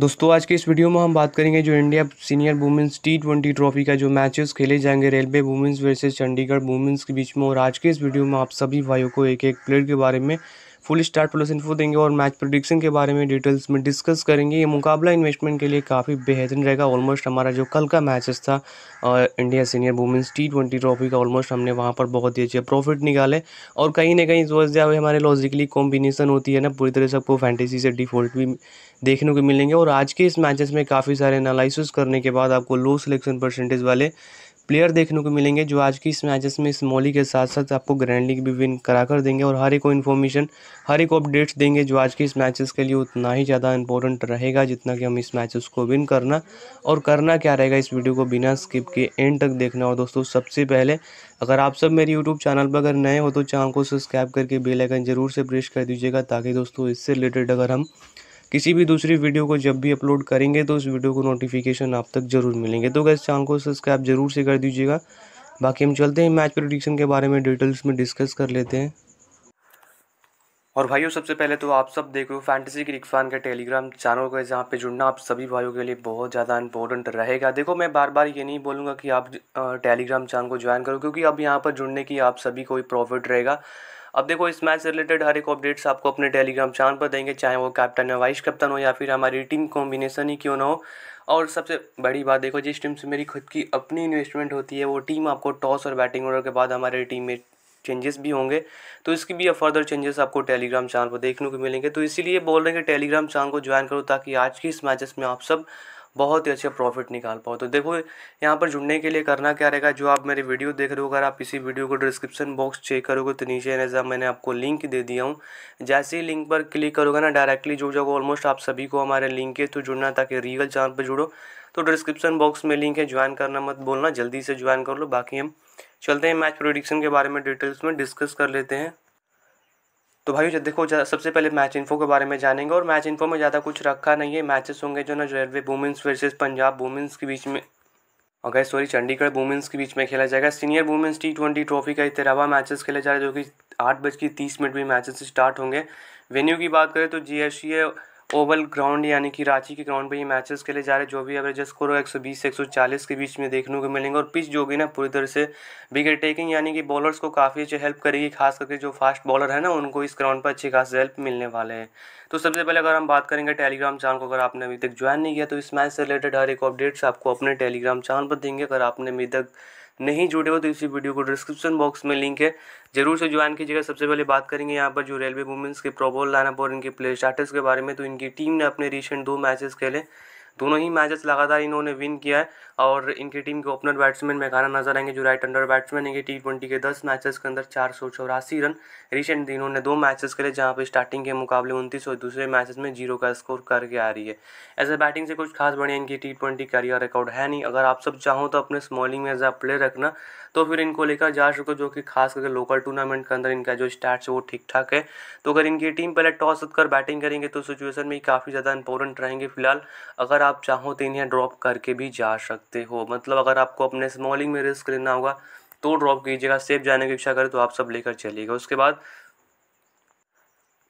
दोस्तों आज के इस वीडियो में हम बात करेंगे जो India senior women's T twenty trophy का जो मैचेस खेले जाएंगे railway women's versus Chandigarh women's के बीच में और आज के इस वीडियो में आप सभी भाइयों को एक एक प्लेयर के बारे में फुल स्टार्ट प्लस इन्फो देंगे और मैच प्रोडिक्शन के बारे में डिटेल्स में डिस्कस करेंगे ये मुकाबला इन्वेस्टमेंट के लिए काफ़ी बेहतरीन रहेगा ऑलमोस्ट हमारा जो कल का मैचेस था India senior women's T twenty trophy का ऑलमोस्ट हमने वहाँ पर बहुत ही अच्छे प्रॉफिट निकाले और कहीं ना कहीं इस वजह हमारे लॉजिकली कॉम्बिनेशन होती है ना पूरी तरह से आपको फैंटेसी से डिफॉल्ट भी देखने को मिलेंगे और आज के इस मैचेस में काफ़ी सारे एनालिसिस करने के बाद आपको लो सिलेक्शन परसेंटेज वाले प्लेयर देखने को मिलेंगे जो आज की इस मैचेस में स्मॉली के साथ साथ आपको ग्रैंड लीग भी विन करा कर देंगे और हर एक को इन्फॉर्मेशन हर एक अपडेट्स देंगे जो आज के इस मैचेस के लिए उतना ही ज़्यादा इंपॉर्टेंट रहेगा जितना कि हम इस मैचेस को विन करना और करना क्या रहेगा इस वीडियो को बिना स्किप के एंड तक देखना और दोस्तों सबसे पहले अगर आप सब मेरे यूट्यूब चैनल पर अगर नए हो तो चैनल को सब्सक्राइब करके बेलाइकन ज़रूर से प्रेस कर दीजिएगा ताकि दोस्तों इससे रिलेटेड अगर हम किसी भी दूसरी वीडियो को जब भी अपलोड करेंगे तो उस वीडियो को नोटिफिकेशन आप तक जरूर मिलेंगे तो गैस चैनल को सब्सक्राइब जरूर से कर दीजिएगा बाकी हम चलते हैं मैच प्रोडिक्शन के बारे में डिटेल्स में डिस्कस कर लेते हैं और भाइयों सबसे पहले तो आप सब देख रहे हो फैंटेसी क्रिक फैन के टेलीग्राम चैनल को जहाँ पे जुड़ना आप सभी भाइयों के लिए बहुत ज़्यादा इंपॉर्टेंट रहेगा देखो मैं बार बार ये नहीं बोलूँगा कि आप टेलीग्राम चैनल को ज्वाइन करो क्योंकि अब यहाँ पर जुड़ने की आप सभी को ही प्रॉफिट रहेगा अब देखो इस मैच से रिलेटेड हर एक अपडेट्स आपको अपने टेलीग्राम चैनल पर देंगे चाहे वो कैप्टन या वाइस कप्तान हो या फिर हमारी टीम कॉम्बिनेशन ही क्यों ना हो और सबसे बड़ी बात देखो जिस टीम से मेरी खुद की अपनी इन्वेस्टमेंट होती है वो टीम आपको टॉस और बैटिंग ऑर्डर के बाद हमारे टीम में चेंजेस भी होंगे तो इसकी भी फर्दर चेंजेस आपको टेलीग्राम चैनल पर देखने को मिलेंगे तो इसीलिए बोल रहे हैं कि टेलीग्राम चैनल को ज्वाइन करो ताकि आज की इस मैचेस में आप सब बहुत ही अच्छे प्रॉफिट निकाल पाओ तो देखो यहाँ पर जुड़ने के लिए करना क्या रहेगा जो आप मेरे वीडियो देख रहे हो अगर आप इसी वीडियो को डिस्क्रिप्शन बॉक्स चेक करोगे तो नीचे जैसा मैंने आपको लिंक दे दिया हूँ जैसे ही लिंक पर क्लिक करोगे ना डायरेक्टली जुड़ जाओ ऑलमोस्ट आप सभी को हमारे लिंक है तो जुड़ना ताकि रियल चैनल पर जुड़ो तो डिस्क्रिप्शन बॉक्स में लिंक है ज्वाइन करना मत बोलना जल्दी से ज्वाइन कर लो बाकी हम चलते हैं मैच प्रोडिक्शन के बारे में डिटेल्स में डिस्कस कर लेते हैं तो भाई जब देखो सबसे पहले मैच इन्फो के बारे में जानेंगे और मैच इन्फो में ज़्यादा कुछ रखा नहीं है मैचेस होंगे जो ना जो है वुमेंस वर्सेज पंजाब वुमेंस के बीच में और गए सॉरी चंडीगढ़ वुमेंस के बीच में खेला जाएगा senior women's T twenty trophy का इतरावा मैचेस खेले जा रहे हैं जो कि आठ बज के तीस मिनट में मैचेस स्टार्ट होंगे वेन्यू की बात करें तो G S C oval ground यानी कि रांची के ग्राउंड पे ये मैचेस खेले जा रहे हैं जो भी एवरेज स्कोर एक सौ बीस एक सौ चालीस के बीच में देखने को मिलेंगे और पिच जो होगी ना पूरी तरह से विकेट टेकिंग यानी कि बॉलर्स को काफ़ी अच्छी हेल्प करेगी खास करके जो फास्ट बॉलर है ना उनको इस ग्राउंड पर अच्छी खास हेल्प मिलने वाले हैं तो सबसे पहले अगर हम बात करेंगे टेलीग्राम चैनल को अगर आपने अभी तक ज्वाइन नहीं किया तो इस मैच से रिलेटेड हर एक अपडेट्स आपको अपने टेलीग्राम चैनल पर देंगे अगर आपने अभी तक नहीं जुड़े हो तो इसी वीडियो को डिस्क्रिप्शन बॉक्स में लिंक है जरूर से ज्वाइन कीजिएगा सबसे पहले बात करेंगे यहाँ पर जो रेलवे वुमेंस के प्रोबॉल लाइनअप और इनके प्ले स्टार्टर्स के बारे में तो इनकी टीम ने अपने रिसेंट दो मैचेस खेले दोनों ही मैचेस लगातार इन्होंने विन किया है और इनकी टीम के ओपनर बैट्समैन में मेघाना नजर आएंगे जो राइट अंडर बैट्समैन है टी ट्वेंटी के दस मैचेस के अंदर चार सौ चौरासी रन रिसेंट इन्होंने दो मैचेस खेले जहाँ पर स्टार्टिंग के मुकाबले उनतीस और दूसरे मैचेस में जीरो का स्कोर करके आ रही है ऐसे बैटिंग से कुछ खास बढ़िया इनकी टी ट्वेंटी करियर रिकॉर्ड है नहीं अगर आप सब चाहो तो अपने स्मॉलिंग में एज अ प्लेयर रखना तो फिर इनको लेकर जा सको जो कि खास करके लोकल टूर्नामेंट के अंदर इनका जो स्टार्ट है वो ठीक ठाक है तो अगर इनकी टीम पहले टॉस कर बैटिंग करेंगे तो सिचुएशन में काफ़ी ज़्यादा इंपॉर्टेंट रहेंगे फिलहाल अगर अगर आप चाहो तो इन्हें ड्रॉप करके भी जा सकते हो मतलब अगर आपको अपने स्मॉलिंग में रिस्क लेना होगा तो ड्रॉप कीजिएगा सेफ जाने की इच्छा करें तो आप सब लेकर चलिएगा उसके बाद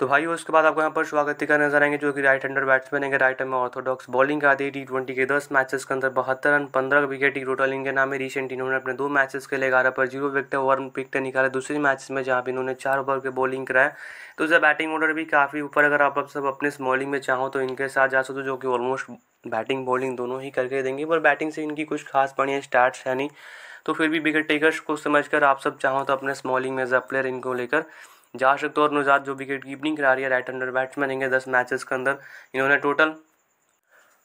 तो भाई उसके बाद आपको यहाँ पर स्वागत का नजर आएंगे जो कि राइट हैंडर बैट्समैन है राइट में ऑर्थोडॉक्स बॉलिंग का दी टी ट्वेंटी के दस मैचेस के अंदर बहत्तर रन पंद्रह विकेट की टोटल इनके नाम है रिसेंट इन्होंने अपने दो मैचेस के लिए ग्यारह पर जीरो विकेट ओवर विकेट निकाले दूसरे मैच में जहाँ पर इन्होंने चार ओवर के बॉलिंग कराया तो उसका बैटिंग ऑर्डर भी काफ़ी ऊपर अगर आप सब अपने स्मॉलिंग में चाहो तो इनके साथ जा सकते हो जो कि ऑलमोस्ट बैटिंग बॉलिंग दोनों ही करके देंगे पर बैटिंग से इनकी कुछ खास बढ़िया स्टार्ट है नहीं तो फिर भी विकेट टेकर्स को समझकर आप सब चाहो तो अपने स्मॉलिंग में एज अ प्लेयर इनको लेकर जा सकते हो और नुजात जो विकेट कीपिंग करा रही है राइट हंडर बैट्समैन रहेंगे दस मैचेस के अंदर इन्होंने टोटल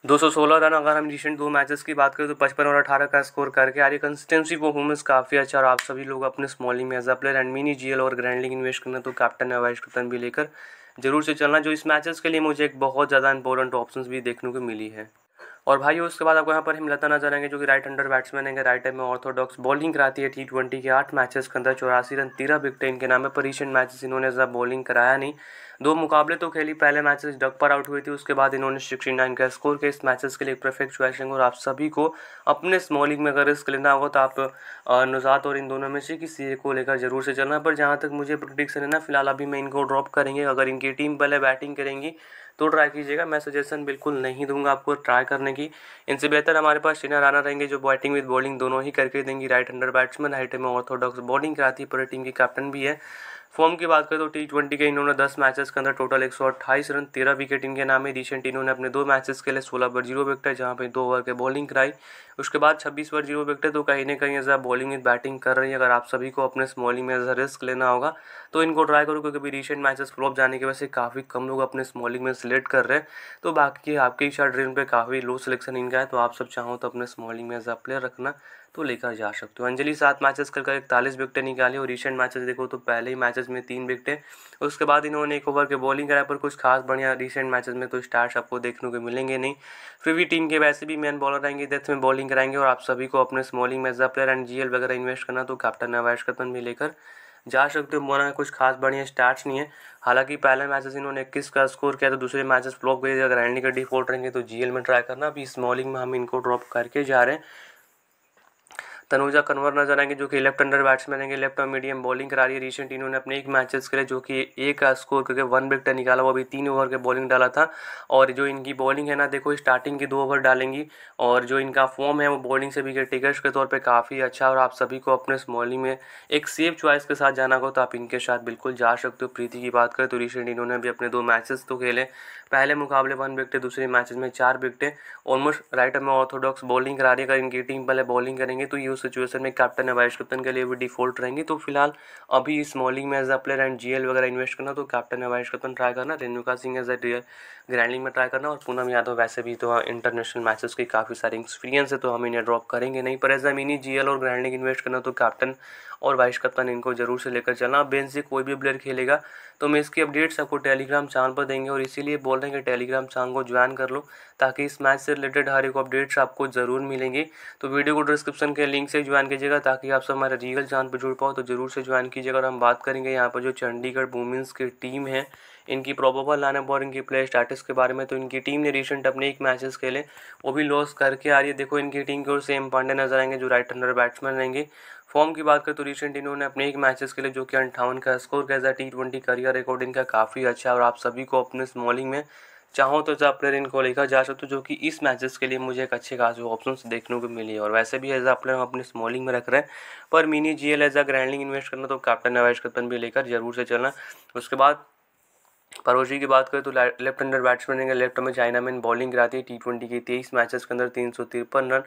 216 रन अगर हम रिसेंट दो मैचेस की बात करें तो 55 और 18 का स्कोर करके आ रही कंसिस्टेंसी परफॉर्मेंस काफ़ी अच्छा और आप सभी लोग अपने स्मॉलिंग में as a player and mini GL और ग्रैंड लीग इन्वेस्ट करना तो कैप्टन है वाइस कैप्टन भी लेकर जरूर से चलना जो इस मैचेस के लिए मुझे एक बहुत ज़्यादा इंपॉर्टेंट ऑप्शन भी देखने को मिली है और भाई उसके बाद आपको यहाँ पर हिमलता नजर आएंगे जो कि राइट अंडर बैट्समैन है राइट टाइम में ऑर्थोडॉक्स बॉलिंग कराती है टी ट्वेंटी के आठ मैचेस के अंदर चौरासी रन तेरह विकटे इनके नाम है पर रिसेंट मैचेस इन्होंने ज़्यादा बॉलिंग कराया नहीं दो मुकाबले तो खेली पहले मैचेस डक पर आउट हुई थी उसके बाद इन्होंने सिक्सटी नाइन का स्कोर के इस मैचेस के लिए परफेक्ट चॉइस लेंगे और आप सभी को अपने स्मॉलिंग में अगर रिस्क लेना होगा तो आप नुजात और इन दोनों में से किसी को लेकर जरूर से चलना पर जहाँ तक मुझे प्रोडिक्शन है ना फिलहाल अभी मैं इनको ड्रॉप करेंगे अगर इनकी टीम पहले बैटिंग करेंगी तो ट्राई कीजिएगा मैं सजेशन बिल्कुल नहीं दूंगा आपको ट्राई करने की इनसे बेहतर हमारे पास शीना राना रहेंगे जो बैटिंग विद बॉलिंग दोनों ही करके देंगी राइट हैंडर बैट्समैन हाइट में ऑर्थोडॉक्स बॉलिंग कराती है पूरे टीम की कैप्टन भी है फॉर्म की बात करें तो टी ट्वेंटी के इन्होंने दस मैचेस के अंदर टोटल एक सौ अट्ठाईस रन तेरह विकेट इनके नाम है रिसेंट इन्होंने अपने दो मैचेस के लिए सोलह पर जीरो विकेट जहाँ पे दो ओवर के बॉलिंग कराई उसके बाद छब्बीस पर जीरो विकेट तो कहीं ना कहीं ऐसा बॉलिंग बैटिंग कर रही है अगर आप सभी को अपने स्मॉलिंग में ऐसा रिस्क लेना होगा तो इनको ट्राई करो क्योंकि रिसेंट मैचेस फ्लॉप जाने की वजह से काफ़ी कम लोग अपने स्मॉलिंग में सिलेक्ट कर रहे हैं तो बाकी आपकी इच्छा ड्रीम पर काफ़ी लो सिलेक्शन इनका है तो आप सब चाहो तो अपने स्मॉलिंग में एज अ प्लेयर रखना तो लेकर जा सकते हो अंजलि सात मैचेस कर कर इकतालीस विकटें निकाली और रिसेंट मैचेस देखो तो पहले ही मैचेस में तीन विकटें उसके बाद इन्होंने एक ओवर के बॉलिंग कराया पर कुछ खास बढ़िया रिसेंट मैचेस में तो स्टार्स आपको देखने को मिलेंगे नहीं फिर भी टीम के वैसे भी मैन बॉलर रहेंगे डेथ में बॉलिंग कराएंगे और आप सभी को अपने स्मॉलिंग मेजा प्लेयर एंड जी वगैरह इन्वेस्ट करना तो कैप्टन अवैश कतन भी लेकर जा सकते हो मोना कुछ खास बढ़िया स्टार्ट नहीं है हालांकि पहले मैचेस इन्होंने इक्कीस का स्कोर किया तो दूसरे मैचेस फ्लॉप गए अगर एंडिंग का डिफॉल्ट रहेंगे तो जीएल में ट्राई करना अभी स्मॉलिंग में हम इनको ड्रॉप करके जा रहे हैं तनुजा कन्वर नजर आएंगे जो कि लेफ्ट अंडर बैट्समैन है लेफ्ट और मीडियम बॉलिंग करा रही है रिसेंट इन्होंने अपने एक मैचेस के लिए जो कि एक स्कोर करके वन विकेट निकाला वो अभी तीन ओवर के बॉलिंग डाला था और जो इनकी बॉलिंग है ना देखो स्टार्टिंग की दो ओवर डालेंगी और जो इनका फॉर्म है वो बॉलिंग से भी टेकर्स के तौर पर काफ़ी अच्छा और आप सभी को अपने बॉलिंग में एक सेफ चॉइस के साथ जाना हो तो आप इनके साथ बिल्कुल जा सकते हो प्रीति की बात करें तो रिसेंट इन्होंने भी अपने दो मैचेस तो खेले पहले मुकाबले वन विकटे दूसरे मैचेस में चार विकटे ऑलमोस्ट राइट में ऑर्थोडॉक्स बॉलिंग करा रही है अगर इनकी टीम पहले बॉलिंग करेंगे तो ये सिचुएशन में कैप्टन वाइस कप्तन के लिए भी डिफॉल्ट रहेंगे तो फिलहाल अभी इस मॉलिंग में as a player and GL वगैरह इन्वेस्ट करना तो कैप्टन वाइस कप्तन ट्राई करना Renuka Singh as a grand league में ट्राई करना और पूनम यादव वैसे भी तो इंटरनेशनल मैचेस की काफ़ी सारी एक्सपीरियंस है तो हम इन्हें ड्रॉप करेंगे नहीं पर एज अ मिनी जी और ग्रैंडिंग इन्वेस्ट करना तो कैप्टन और वाइस कप्तान इनको जरूर से लेकर चलना बेंच से कोई भी प्लेयर खेलेगा तो हम इसकी अपडेट्स आपको टेलीग्राम चैनल पर देंगे और इसीलिए बोल रहे हैं कि टेलीग्राम चैनल को ज्वाइन कर लो ताकि इस मैच से रिलेटेड हर एक अपडेट्स आपको ज़रूर मिलेंगे तो वीडियो को डिस्क्रिप्शन के लिंक से ज्वाइन कीजिएगा ताकि आप सब हमारे रियल चैनल पर जुड़ पाओ तो ज़रूर से ज्वाइन कीजिएगा और हम बात करेंगे यहाँ पर जो चंडीगढ़ वुमेंस की टीम है इनकी प्रोबेबल लाने और इनकी प्ले स्टैटस के बारे में तो इनकी टीम ने रिसेंट अपने एक मैचेस खेले वो भी लॉस करके आ रही है देखो इनकी टीम की ओर सेम पांडे नजर आएंगे जो राइट हंडर बैट्समैन रहेंगे फॉर्म की बात करें तो रिसेंट इन्होंने अपने एक मैचेस के लिए जो कि अंठावन का स्कोर कैसे टी ट्वेंटी करियर रिकॉर्ड इनका काफ़ी अच्छा और आप सभी को अपने स्मॉलिंग में चाहो तो ऐसा प्लेयर इनको लेकर जा सकते हो जो कि इस मैचेस के लिए मुझे एक अच्छे खास ऑप्शन देखने को मिली है और वैसे भी एज आ प्लेयर हम अपने स्मॉलिंग में रख रहे हैं पर mini G L as a grand league invest करना तो कैप्टन नवाज कप्तन भी लेकर जरूर से चलना उसके बाद परोजी की बात करें तो लेफ्ट अंडर बैट्समैन रहेंगे लेफ्ट में चाइना मैन बॉलिंग कराती है टी ट्वेंटी के तेईस मैचेस के अंदर तीन सौ तिरपन रन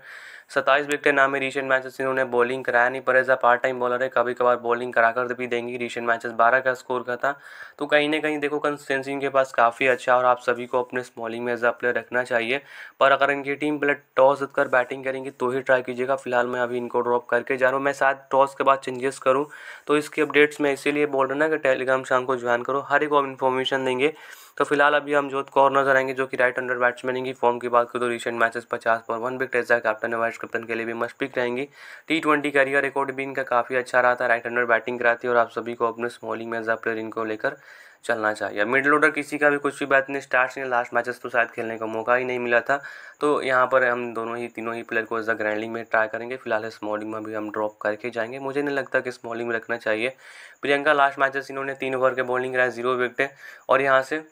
सत्ताईस विकेट नाम है रिसेंट मैचेस इन्होंने बॉलिंग कराया नहीं पर as a part time bowler है कभी कभार बॉलिंग करा कर भी देंगी रिसेंट मैचेस बारह का स्कोर का था तो कहीं ना कहीं देखो कंसिस्टेंसी इनके पास काफ़ी अच्छा और आप सभी को अपने स्मॉलिंग में एज अ प्लेयर रखना चाहिए पर अगर इनकी टीम पहले टॉस जित कर बैटिंग करेंगी तो ही ट्राई कीजिएगा फिलहाल मैं अभी इनको ड्रॉप करके जा रहा हूँ मैं साथ टॉस के बाद चेंजेस करूँ तो इसकी अपडेट्स मैं इसीलिए बोल रहा ना कि टेलीग्राम शाम को ज्वाइन करो हर एक और इन्फॉर्मेशन देंगे तो फिलहाल अभी हम जोत कौर नजर आएंगे जो कि राइट अंडर बैट्समैन की फॉर्म की बात करें तो रिसेंट मैचेस पचास पर one wicket as a captain vice captain के लिए भी मस्ट पिक रहेंगी टी ट्वेंटी करियर रिकॉर्ड भी इनका काफ़ी अच्छा रहा था राइट अंडर बैटिंग कराती और आप सभी को अपने स्मॉलिंग में एज प्लेयर इनको लेकर चलना चाहिए मिडिल ऑर्डर किसी का भी कुछ भी बात नहीं स्टार्ट नहीं लास्ट मैचेस तो शायद खेलने का मौका ही नहीं मिला था तो यहाँ पर हम दोनों ही तीनों ही प्लेयर को एज अ ग्रैंडिंग में ट्राई करेंगे फिलहाल स्मॉलिंग में भी हम ड्रॉप करके जाएंगे मुझे नहीं लगता कि स्मॉलिंग में रखना चाहिए प्रियंका लास्ट मैचेस इन्होंने तीन ओवर के बॉलिंग कराए जीरो विकेट और यहाँ से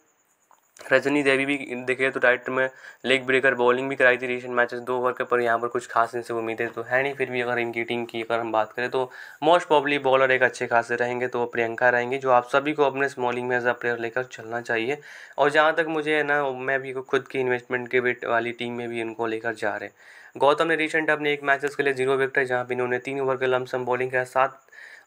रजनी देवी भी दिखे तो टाइट में लेग ब्रेकर बॉलिंग भी कराई थी रिसेंट मैचेस दो ओवर के पर यहाँ पर कुछ खास इनसे उम्मीदें तो है नहीं फिर भी अगर इनकी टीम की अगर हम बात करें तो मोस्ट प्रॉब्ली बॉलर एक अच्छे खासे रहेंगे तो प्रियंका रहेंगे जो आप सभी को अपने स्मॉलिंग में एज अ प्लेयर लेकर चलना चाहिए और जहाँ तक मुझे है ना मैं भी खुद की इन्वेस्टमेंट के वेट वाली टीम में भी इनको लेकर जा रहे हैं गौतम ने रिसेंट अपने एक मैचेस के लिए जीरो विकेट है जहाँ पर इन्होंने तीन ओवर के लमसम बॉलिंग के साथ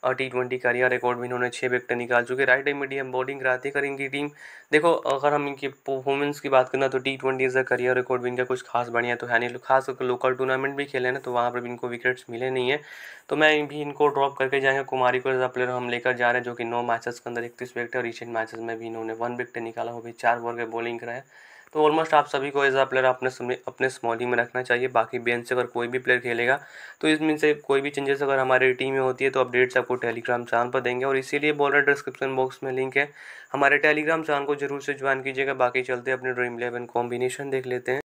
और टी ट्वेंटी का हरियाणा रिकॉर्ड भी इन्होंने छः विकेट निकाल चुके राइट एंड मीडियम बॉलिंग कराती कर इनकी टीम देखो अगर हम इनकी परफॉर्मेंस की बात करना तो T twenty is a career record भी इनका कुछ खास बढ़िया तो है नहीं खास करके लोकल टूर्नामेंट भी खेले ना तो वहाँ पर भी इनको विकेट्स मिले नहीं है तो मैं भी इनको ड्रॉप करके जाएंगे कुमारी को ऐसा प्लेयर हम लेकर जा रहे हैं जो कि नौ मैचेस के अंदर इकतीस विकेट और रिसेंट मैचेस में भी इन्होंने वन विकेट निकाला वो भी चार ओवर के बॉलिंग कराया तो ऑलमोस्ट आप सभी को एज अ प्लेयर अपने अपने स्मॉलिंग में रखना चाहिए बाकी बेंच से अगर कोई भी प्लेयर खेलेगा तो इसमें से कोई भी चेंजेस अगर हमारी टीम में होती है तो अपडेट्स आपको टेलीग्राम चैनल पर देंगे और इसीलिए बोल रहे डिस्क्रिप्शन बॉक्स में लिंक है हमारे टेलीग्राम चैनल को जरूर से ज्वाइन कीजिएगा बाकी चलते अपने ड्रीम इलेवन कॉम्बिनेशन देख लेते हैं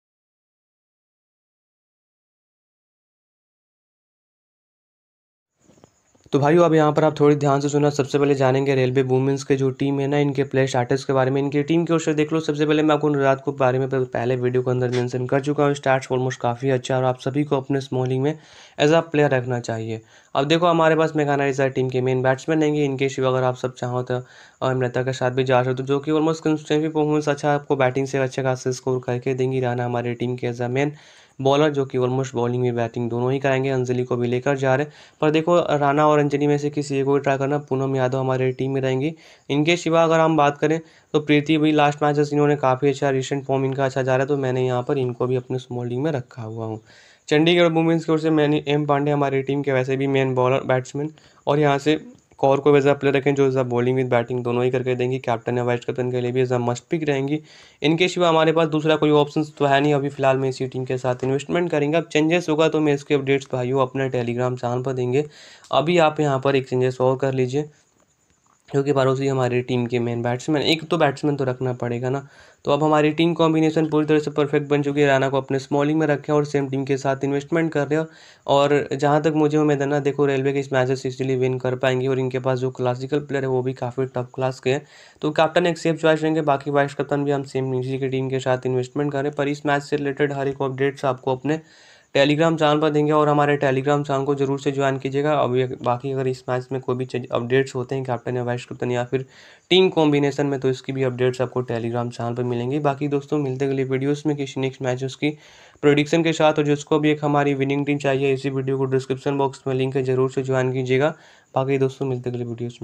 तो भाई अब यहाँ पर आप थोड़ी ध्यान से सुना सबसे पहले जानेंगे रेलवे वुमेंस के जो टीम है ना इनके प्लेयर स्टार्टर्स के बारे में इनकी टीम की ओर से देख लो सबसे पहले मैं आपको अनुराध को बारे में पहले वीडियो के अंदर मैंसन कर चुका हूँ स्टार्ट ऑलमोस्ट काफ़ी अच्छा और आप सभी को अपने स्मॉलिंग में एज अ प्लेयर रखना चाहिए अब देखो हमारे पास मेघाना रिजा टीम के मेन बैट्समैन रहेंगे इनके शिव अगर आप सब चाहो तो अमृता के साथ भी जा सकते हो जो कि ऑलमोस्ट कंसिस्टेंसी परफॉर्मेंस अच्छा आपको बैटिंग से अच्छे खासे स्कोर करके देंगी राना हमारे टीम के एज अ मेन बॉलर जो कि ऑलमोस्ट बॉलिंग में बैटिंग दोनों ही कराएंगे अंजलि को भी लेकर जा रहे हैं पर देखो राणा और अंजलि में से किसी एक को ट्राई करना पूनम यादव हमारे टीम में रहेंगी इनके सिवा अगर हम बात करें तो प्रीति भी लास्ट मैचेस इन्होंने काफ़ी अच्छा रिसेंट फॉर्म इनका अच्छा जा रहा है तो मैंने यहाँ पर इनको भी अपने स्मॉल में रखा हुआ हूँ चंडीगढ़ वुमेंस की ओर से मैंने एम पांडे हमारी टीम के वैसे भी मेन बॉलर बैट्समैन और यहाँ से और कोई वैसा प्लेयर रखें जो सब बॉलिंग विद बैटिंग दोनों ही करके देंगी कैप्टन या वाइस कैप्टन के लिए भी ऐसा मस्ट पिक रहेंगी इनके सिवा हमारे पास दूसरा कोई ऑप्शन तो है नहीं अभी फिलहाल मैं इसी टीम के साथ इन्वेस्टमेंट करेंगे अब चेंजेस होगा तो मैं इसके अपडेट्स भाइयों अपने टेलीग्राम चैनल पर देंगे अभी आप यहाँ पर एक चेंजेस और कर लीजिए क्योंकि पड़ोसी हमारी टीम के मेन बैट्समैन एक तो बैट्समैन तो रखना पड़ेगा ना तो अब हमारी टीम कॉम्बिनेशन पूरी तरह से परफेक्ट बन चुकी है राणा को अपने स्मॉलिंग में रखे और सेम टीम के साथ इन्वेस्टमेंट कर रहे हो और जहाँ तक मुझे उम्मीद है ना देखो रेलवे के इस मैचेस इसीलिए विन कर पाएंगे और इनके पास जो क्लासिकल प्लेयर है वो भी काफ़ी टॉप क्लास के हैं तो कैप्टन एक सेफ चॉइस रहेंगे बाकी वाइस कप्तान भी हम सेम निजी की टीम के साथ इन्वेस्टमेंट करें पर इस मैच से रिलेटेड हर एक अपडेट्स आपको अपने टेलीग्राम चैनल पर देंगे और हमारे टेलीग्राम चैनल को जरूर से ज्वाइन कीजिएगा अब बाकी अगर इस मैच में कोई भी अपडेट्स होते हैं कैप्टन या वाइस कैप्टन या फिर टीम कॉम्बिनेशन में तो इसकी भी अपडेट्स आपको टेलीग्राम चैनल पर मिलेंगे बाकी दोस्तों मिलते अगले वीडियोस में किसी नेक्स्ट मैच उसकी प्रोडिक्शन के साथ और जिसको भी एक हमारी विनिंग टीम चाहिए इसी वीडियो को डिस्क्रिप्शन बॉक्स में लिंक है जरूर से ज्वाइन कीजिएगा बाकी दोस्तों मिलते अगले वीडियोज़ में